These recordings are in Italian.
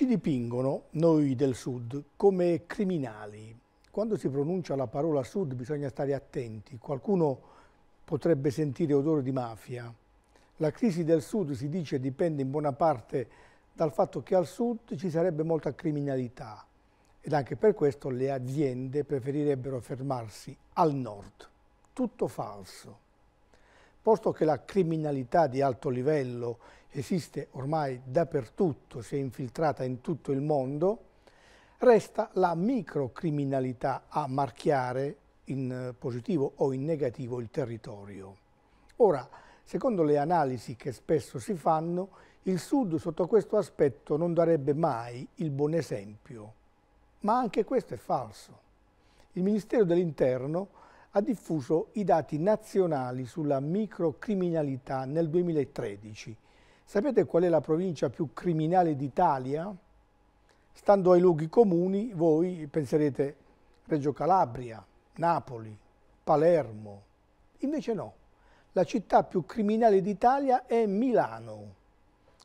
Ci dipingono, noi del Sud, come criminali. Quando si pronuncia la parola Sud bisogna stare attenti. Qualcuno potrebbe sentire odore di mafia. La crisi del Sud, si dice, dipende in buona parte dal fatto che al Sud ci sarebbe molta criminalità ed anche per questo le aziende preferirebbero fermarsi al Nord. Tutto falso. Posto che la criminalità di alto livello esiste ormai dappertutto, si è infiltrata in tutto il mondo, resta la microcriminalità a marchiare in eh, positivo o in negativo il territorio. Ora, secondo le analisi che spesso si fanno, il Sud sotto questo aspetto non darebbe mai il buon esempio. Ma anche questo è falso. Il Ministero dell'Interno ha diffuso i dati nazionali sulla microcriminalità nel 2013. Sapete qual è la provincia più criminale d'Italia? Stando ai luoghi comuni, voi penserete Reggio Calabria, Napoli, Palermo. Invece no, la città più criminale d'Italia è Milano.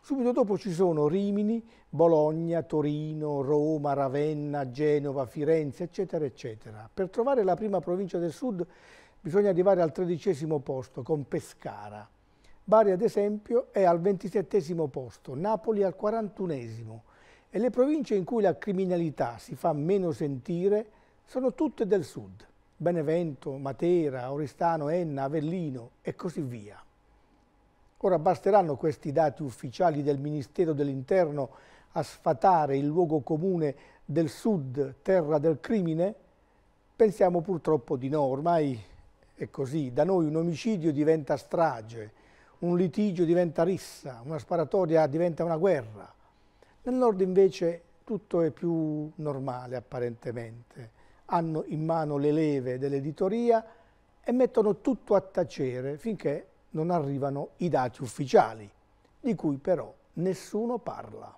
Subito dopo ci sono Rimini, Bologna, Torino, Roma, Ravenna, Genova, Firenze, eccetera, eccetera. Per trovare la prima provincia del sud bisogna arrivare al tredicesimo posto con Pescara. Bari, ad esempio, è al ventisettesimo posto, Napoli al quarantunesimo. E le province in cui la criminalità si fa meno sentire sono tutte del sud. Benevento, Matera, Oristano, Enna, Avellino e così via. Ora basteranno questi dati ufficiali del Ministero dell'Interno a sfatare il luogo comune del sud, terra del crimine? Pensiamo purtroppo di no, ormai è così. Da noi un omicidio diventa strage, un litigio diventa rissa, una sparatoria diventa una guerra. Nel nord invece tutto è più normale apparentemente. Hanno in mano le leve dell'editoria e mettono tutto a tacere finché non arrivano i dati ufficiali, di cui però nessuno parla.